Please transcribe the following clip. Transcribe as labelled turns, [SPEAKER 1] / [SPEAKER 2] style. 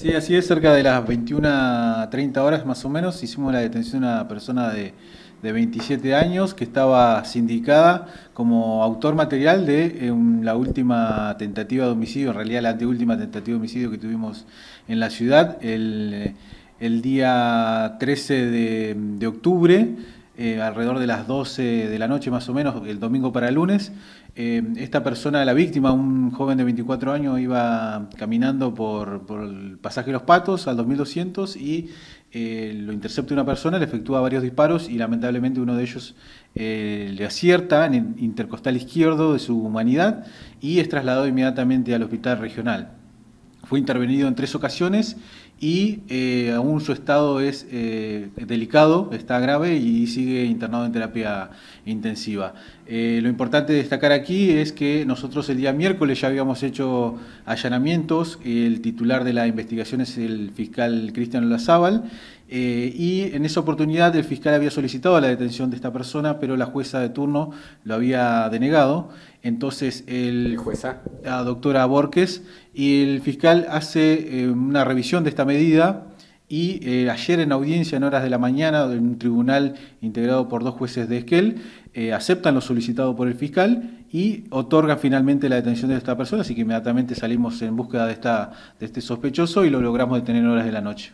[SPEAKER 1] Sí, así es, cerca de las 21.30 horas más o menos hicimos la detención a una persona de, 27 años que estaba sindicada como autor material de eh, la última tentativa de homicidio, en realidad la anteúltima tentativa de homicidio que tuvimos en la ciudad el, día 13 de octubre. Eh, alrededor de las 12 de la noche más o menos, el domingo para el lunes. Eh, esta persona, la víctima, un joven de 24 años, iba caminando por, el pasaje de los patos al 2200 y eh, lo intercepta una persona, le efectúa varios disparos y lamentablemente uno de ellos le acierta en el intercostal izquierdo de su humanidad y es trasladado inmediatamente al hospital regional. Fue intervenido en tres ocasiones y eh, aún su estado es eh, delicado, está grave y sigue internado en terapia intensiva. Eh, lo importante destacar aquí es que nosotros el día miércoles ya habíamos hecho allanamientos, el titular de la investigación es el fiscal Cristian Lazábal. y en esa oportunidad el fiscal había solicitado la detención de esta persona, pero la jueza de turno lo había denegado. Entonces, el, jueza. la doctora Borges y el fiscal hace eh, una revisión de esta medida y eh, ayer en audiencia en horas de la mañana en un tribunal integrado por dos jueces de Esquel eh, aceptan lo solicitado por el fiscal y otorgan finalmente la detención de esta persona, así que inmediatamente salimos en búsqueda de, esta, de este sospechoso y lo logramos detener en horas de la noche.